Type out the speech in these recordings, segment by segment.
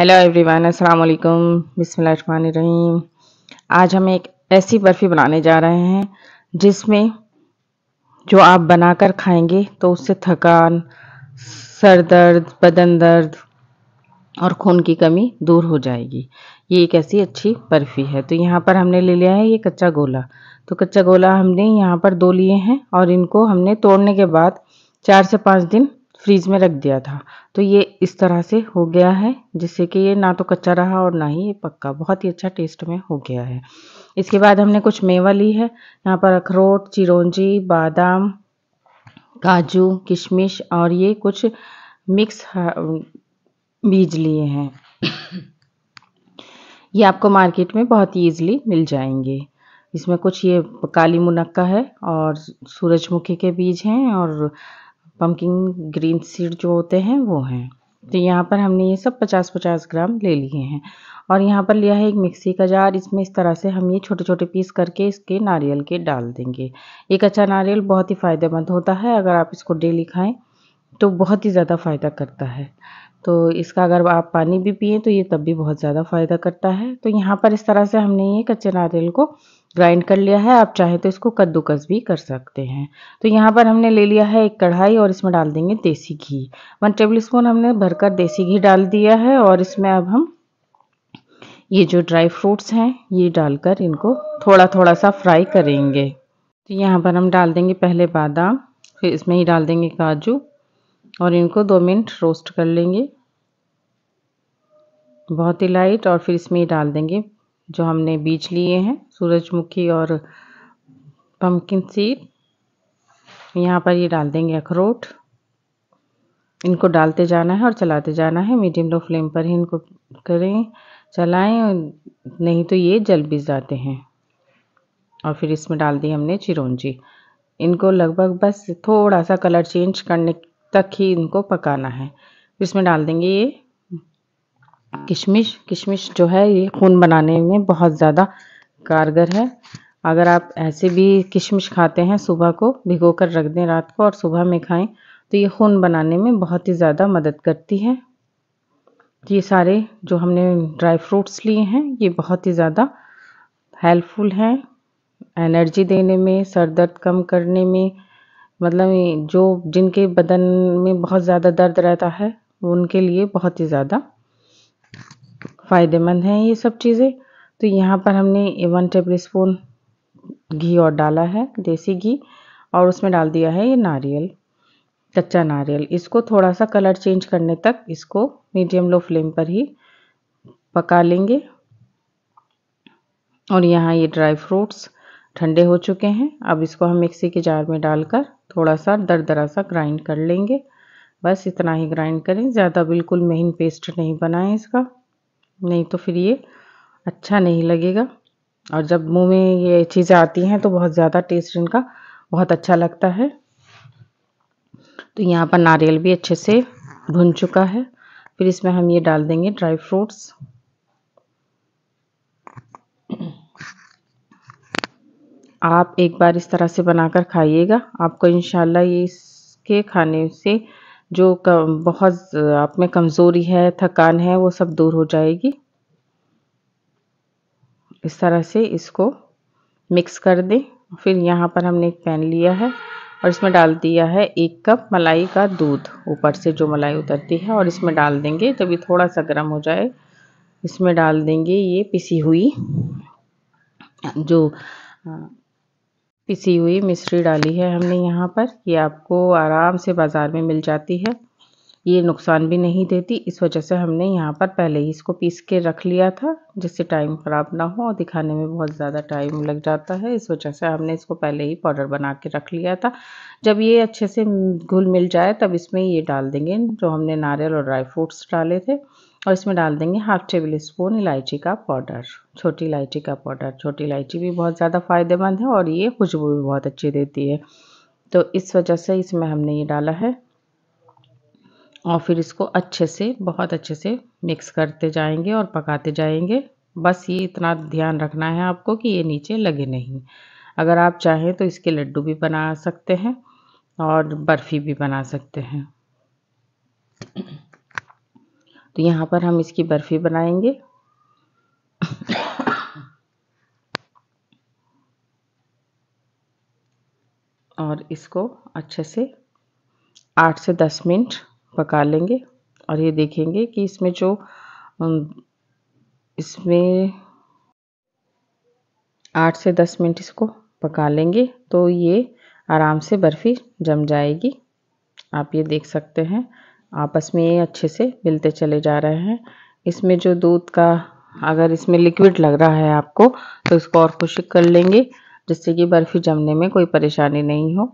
hello everyone अस्सलाम वालेकुम रहीम आज हम एक ऐसी बर्फ़ी बनाने जा रहे हैं जिसमें जो आप बनाकर खाएंगे तो उससे थकान सर दर्द बदन दर्द और खून की कमी दूर हो जाएगी ये एक ऐसी अच्छी बर्फ़ी है तो यहाँ पर हमने ले लिया है ये कच्चा गोला तो कच्चा गोला हमने यहाँ पर दो लिए हैं और इनको हमने तोड़ने के बाद चार से पाँच दिन फ्रीज में रख दिया था तो ये इस तरह से हो गया है जिससे कि ये ना तो कच्चा रहा और ना ही ये पक्का बहुत ही अच्छा टेस्ट में हो गया है इसके बाद हमने कुछ मेवा ली है यहाँ पर अखरोट चिरौंजी बादाम काजू किशमिश और ये कुछ मिक्स हाँ, बीज लिए हैं ये आपको मार्केट में बहुत ही ईजिली मिल जाएंगे इसमें कुछ ये काली मुनक्का है और सूरजमुखी के बीज हैं और पम्पकिन ग्रीन सीड जो होते हैं वो हैं तो यहाँ पर हमने ये सब पचास पचास ग्राम ले लिए हैं और यहाँ पर लिया है एक मिक्सी का जार इसमें इस तरह से हम ये छोटे छोटे पीस करके इसके नारियल के डाल देंगे ये कच्चा नारियल बहुत ही फ़ायदेमंद होता है अगर आप इसको डेली खाएं तो बहुत ही ज़्यादा फ़ायदा करता है तो इसका अगर आप पानी भी पिए तो ये तब भी बहुत ज़्यादा फ़ायदा करता है तो यहाँ पर इस तरह से हमने ये कच्चे नारियल को ग्राइंड कर लिया है आप चाहे तो इसको कद्दूकस भी कर सकते हैं तो यहाँ पर हमने ले लिया है एक कढ़ाई और इसमें डाल देंगे देसी घी वन टेबल स्पून हमने भरकर देसी घी डाल दिया है और इसमें अब हम ये जो ड्राई फ्रूट्स हैं ये डालकर इनको थोड़ा थोड़ा सा फ्राई करेंगे तो यहाँ पर हम डाल देंगे पहले बादाम फिर इसमें ही डाल देंगे काजू और इनको दो मिनट रोस्ट कर लेंगे बहुत ही लाइट और फिर इसमें ही डाल देंगे जो हमने बीज लिए हैं सूरजमुखी और पम्पकिन सीड यहाँ पर ये डाल देंगे अखरोट इनको डालते जाना है और चलाते जाना है मीडियम लो फ्लेम पर ही इनको करें चलाएं नहीं तो ये जल भी जाते हैं और फिर इसमें डाल दी हमने चिरौंजी इनको लगभग बस थोड़ा सा कलर चेंज करने तक ही इनको पकाना है इसमें डाल देंगे ये किशमिश किशमिश जो है ये खून बनाने में बहुत ज़्यादा कारगर है अगर आप ऐसे भी किशमिश खाते हैं सुबह को भिगो कर रख दें रात को और सुबह में खाएं तो ये खून बनाने में बहुत ही ज़्यादा मदद करती है ये सारे जो हमने ड्राई फ्रूट्स लिए हैं ये बहुत ही ज़्यादा हेल्पफुल हैं एनर्जी देने में सर दर्द कम करने में मतलब जो जिनके बदन में बहुत ज़्यादा दर्द रहता है उनके लिए बहुत ही ज़्यादा फ़ायदेमंद हैं ये सब चीज़ें तो यहाँ पर हमने वन टेबल स्पून घी और डाला है देसी घी और उसमें डाल दिया है ये नारियल कच्चा नारियल इसको थोड़ा सा कलर चेंज करने तक इसको मीडियम लो फ्लेम पर ही पका लेंगे और यहाँ ये ड्राई फ्रूट्स ठंडे हो चुके हैं अब इसको हम मिक्सी के जार में डालकर थोड़ा सा दर दरा सा ग्राइंड कर लेंगे बस इतना ही ग्राइंड करें ज़्यादा बिल्कुल महीन पेस्ट नहीं बनाएं इसका नहीं तो फिर ये अच्छा नहीं लगेगा और जब मुंह में ये चीज़ें आती हैं तो बहुत ज़्यादा टेस्ट इनका बहुत अच्छा लगता है तो यहाँ पर नारियल भी अच्छे से भुन चुका है फिर इसमें हम ये डाल देंगे ड्राई फ्रूट्स आप एक बार इस तरह से बनाकर खाइएगा आपको इनशाला ये इसके खाने से जो कम बहुत आप में कमज़ोरी है थकान है वो सब दूर हो जाएगी इस तरह से इसको मिक्स कर दें फिर यहाँ पर हमने एक पैन लिया है और इसमें डाल दिया है एक कप मलाई का दूध ऊपर से जो मलाई उतरती है और इसमें डाल देंगे जब ये थोड़ा सा गर्म हो जाए इसमें डाल देंगे ये पिसी हुई जो पिसी हुई मिश्री डाली है हमने यहाँ पर ये आपको आराम से बाज़ार में मिल जाती है ये नुकसान भी नहीं देती इस वजह से हमने यहाँ पर पहले ही इसको पीस के रख लिया था जिससे टाइम ख़राब ना हो और दिखाने में बहुत ज़्यादा टाइम लग जाता है इस वजह से हमने इसको पहले ही पाउडर बना के रख लिया था जब ये अच्छे से घुल मिल जाए तब इसमें ये डाल देंगे जो हमने नारियल और ड्राई फ्रूट्स डाले थे और इसमें डाल देंगे हाफ टेबल स्पून इलायची का पाउडर छोटी इलायची का पाउडर छोटी इलायची भी बहुत ज़्यादा फ़ायदेमंद है और ये खुशबू भी बहुत अच्छी देती है तो इस वजह से इसमें हमने ये डाला है और फिर इसको अच्छे से बहुत अच्छे से मिक्स करते जाएंगे और पकाते जाएंगे बस ये इतना ध्यान रखना है आपको कि ये नीचे लगे नहीं अगर आप चाहें तो इसके लड्डू भी बना सकते हैं और बर्फ़ी भी बना सकते हैं तो यहाँ पर हम इसकी बर्फ़ी बनाएंगे और इसको अच्छे से आठ से दस मिनट पका लेंगे और ये देखेंगे कि इसमें जो इसमें आठ से दस मिनट इसको पका लेंगे तो ये आराम से बर्फ़ी जम जाएगी आप ये देख सकते हैं आपस में अच्छे से मिलते चले जा रहे हैं इसमें जो दूध का अगर इसमें लिक्विड लग रहा है आपको तो इसको और खुशिक कर लेंगे जिससे कि बर्फ़ी जमने में कोई परेशानी नहीं हो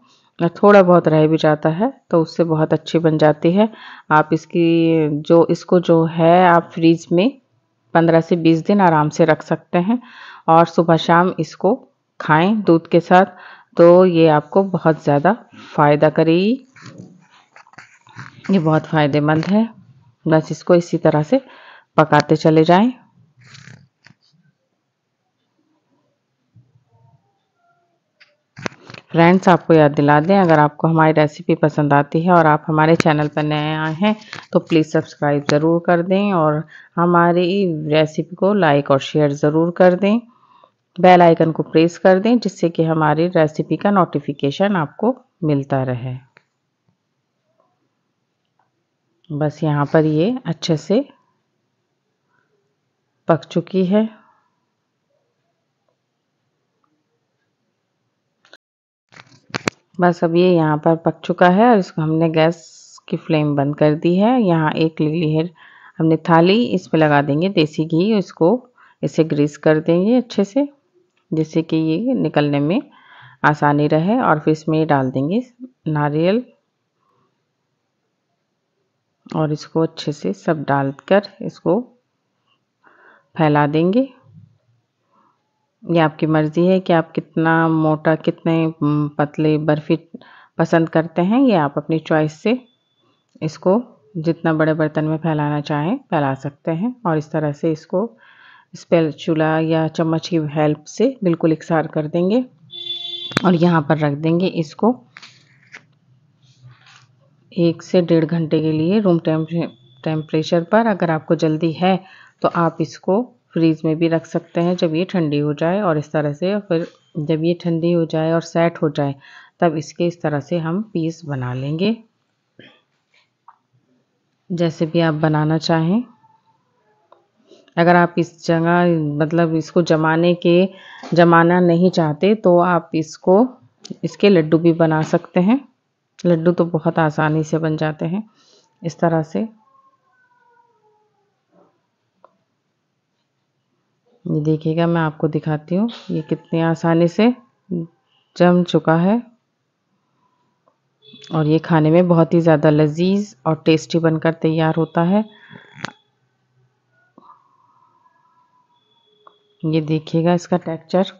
और थोड़ा बहुत रह भी जाता है तो उससे बहुत अच्छी बन जाती है आप इसकी जो इसको जो है आप फ्रीज में पंद्रह से बीस दिन आराम से रख सकते हैं और सुबह शाम इसको खाएं दूध के साथ तो ये आपको बहुत ज़्यादा फ़ायदा करेगी ये बहुत फ़ायदेमंद है बस इसको इसी तरह से पकाते चले जाएं फ्रेंड्स आपको याद दिला दें अगर आपको हमारी रेसिपी पसंद आती है और आप हमारे चैनल पर नए आए हैं तो प्लीज़ सब्सक्राइब ज़रूर कर दें और हमारी रेसिपी को लाइक और शेयर ज़रूर कर दें बेल आइकन को प्रेस कर दें जिससे कि हमारी रेसिपी का नोटिफिकेशन आपको मिलता रहे बस यहाँ पर ये अच्छे से पक चुकी है बस अब ये यहाँ पर पक चुका है और इसको हमने गैस की फ्लेम बंद कर दी है यहाँ एक ली है हमने थाली इस पर लगा देंगे देसी घी इसको इसे ग्रीस कर देंगे अच्छे से जिससे कि ये निकलने में आसानी रहे और फिर इसमें डाल देंगे नारियल और इसको अच्छे से सब डालकर इसको फैला देंगे ये आपकी मर्ज़ी है कि आप कितना मोटा कितने पतले बर्फ़ी पसंद करते हैं ये आप अपनी चॉइस से इसको जितना बड़े बर्तन में फैलाना चाहें फैला सकते हैं और इस तरह से इसको स्पेल चूल्हा या चम्मच की हेल्प से बिल्कुल इकसार कर देंगे और यहाँ पर रख देंगे इसको एक से डेढ़ घंटे के लिए रूम टेम्परेचर पर अगर आपको जल्दी है तो आप इसको फ्रीज़ में भी रख सकते हैं जब ये ठंडी हो जाए और इस तरह से फिर जब ये ठंडी हो जाए और सेट हो जाए तब इसके इस तरह से हम पीस बना लेंगे जैसे भी आप बनाना चाहें अगर आप इस जगह मतलब इसको जमाने के जमाना नहीं चाहते तो आप इसको इसके लड्डू भी बना सकते हैं लड्डू तो बहुत आसानी से बन जाते हैं इस तरह से ये देखिएगा मैं आपको दिखाती हूँ ये कितनी आसानी से जम चुका है और ये खाने में बहुत ही ज़्यादा लजीज और टेस्टी बनकर तैयार होता है ये देखिएगा इसका टेक्सचर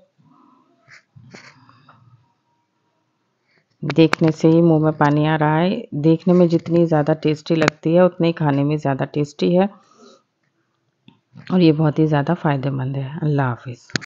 देखने से ही मुंह में पानी आ रहा है देखने में जितनी ज़्यादा टेस्टी लगती है उतनी खाने में ज़्यादा टेस्टी है और ये बहुत ही ज़्यादा फ़ायदेमंद है अल्लाह हाफिज़